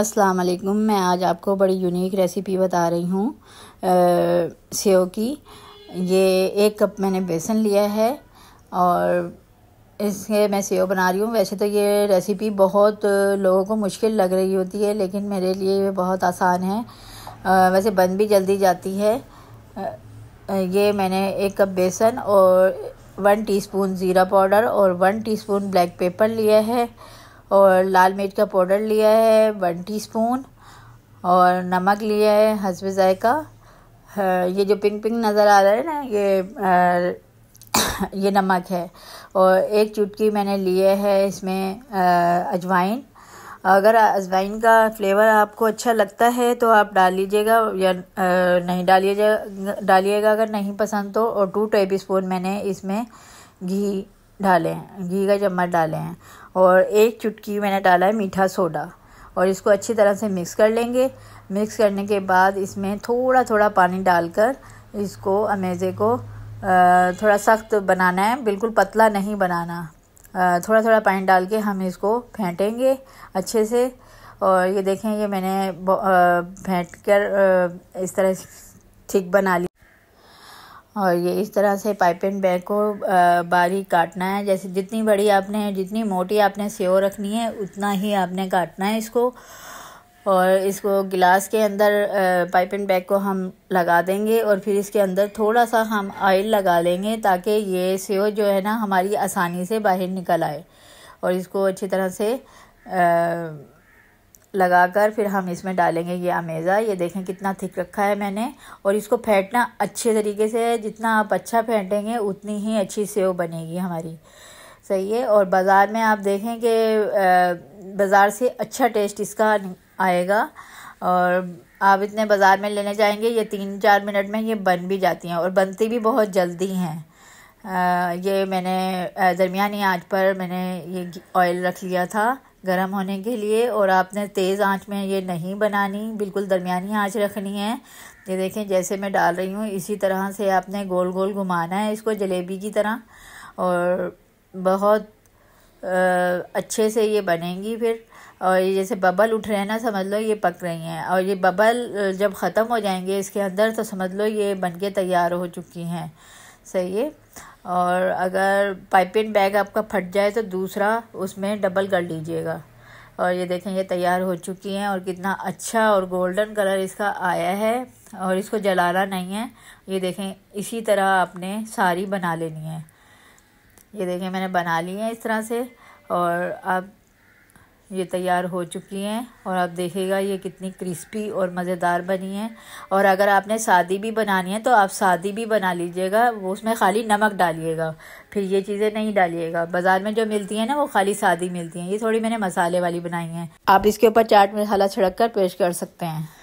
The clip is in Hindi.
अस्सलाम वालेकुम मैं आज आपको बड़ी यूनिक रेसिपी बता रही हूँ सेव की ये एक कप मैंने बेसन लिया है और इससे मैं सेव बना रही हूँ वैसे तो ये रेसिपी बहुत लोगों को मुश्किल लग रही होती है लेकिन मेरे लिए ये बहुत आसान है आ, वैसे बन भी जल्दी जाती है आ, ये मैंने एक कप बेसन और वन टीस्पून ज़ीरा पाउडर और वन टीस्पून ब्लैक पेपर लिया है और लाल मिर्च का पाउडर लिया है वन टीस्पून और नमक लिया है हसब ज़ायका ये जो पिंक पिंक नज़र आ रहा है ना ये आ, ये नमक है और एक चुटकी मैंने लिए है इसमें अजवाइन अगर अजवाइन का फ्लेवर आपको अच्छा लगता है तो आप डाल लीजिएगा या नहीं डालिएगा डालिएगा अगर नहीं पसंद तो और टू टेबल स्पून मैंने इसमें घी डाले हैं घी का चम्मच डाले हैं और एक चुटकी मैंने डाला है मीठा सोडा और इसको अच्छी तरह से मिक्स कर लेंगे मिक्स करने के बाद इसमें थोड़ा थोड़ा पानी डालकर इसको अमेज़े को थोड़ा सख्त बनाना है बिल्कुल पतला नहीं बनाना थोड़ा थोड़ा पानी डाल के हम इसको फेंटेंगे अच्छे से और ये देखें ये मैंने फेंट कर इस तरह ठीक बना ली और ये इस तरह से पाइपिंग बैग को बारीक काटना है जैसे जितनी बड़ी आपने जितनी मोटी आपने सेव रखनी है उतना ही आपने काटना है इसको और इसको गिलास के अंदर पाइपिंग बैग को हम लगा देंगे और फिर इसके अंदर थोड़ा सा हम ऑयल लगा लेंगे ताकि ये सेव जो है ना हमारी आसानी से बाहर निकल आए और इसको अच्छी तरह से आ, लगाकर फिर हम इसमें डालेंगे ये अमेज़ा ये देखें कितना थिक रखा है मैंने और इसको फेंटना अच्छे तरीके से है जितना आप अच्छा फेंटेंगे उतनी ही अच्छी सेव बनेगी हमारी सही है और बाज़ार में आप देखें कि बाज़ार से अच्छा टेस्ट इसका आएगा और आप इतने बाज़ार में लेने जाएंगे ये तीन चार मिनट में ये बन भी जाती हैं और बनती भी बहुत जल्दी हैं ये मैंने दरमिया आँच पर मैंने ये ऑयल रख लिया था गर्म होने के लिए और आपने तेज़ आंच में ये नहीं बनानी बिल्कुल दरमियानी आंच रखनी है ये देखें जैसे मैं डाल रही हूँ इसी तरह से आपने गोल गोल घुमाना है इसको जलेबी की तरह और बहुत आ, अच्छे से ये बनेंगी फिर और ये जैसे बबल उठ रहे हैं ना समझ लो ये पक रही हैं और ये बबल जब ख़त्म हो जाएंगे इसके अंदर तो समझ लो ये बनके तैयार हो चुकी हैं सही है और अगर पाइपिन बैग आपका फट जाए तो दूसरा उसमें डबल कर लीजिएगा और ये देखें ये तैयार हो चुकी हैं और कितना अच्छा और गोल्डन कलर इसका आया है और इसको जलाना नहीं है ये देखें इसी तरह आपने सारी बना लेनी है ये देखें मैंने बना ली है इस तरह से और आप ये तैयार हो चुकी हैं और आप देखिएगा ये कितनी क्रिस्पी और मज़ेदार बनी है और अगर आपने सादी भी बनानी है तो आप सादी भी बना लीजिएगा वो उसमें खाली नमक डालिएगा फिर ये चीज़ें नहीं डालिएगा बाज़ार में जो मिलती हैं ना वो खाली सादी मिलती हैं ये थोड़ी मैंने मसाले वाली बनाई हैं आप इसके ऊपर चाट मसाला छिड़क कर पेश कर सकते हैं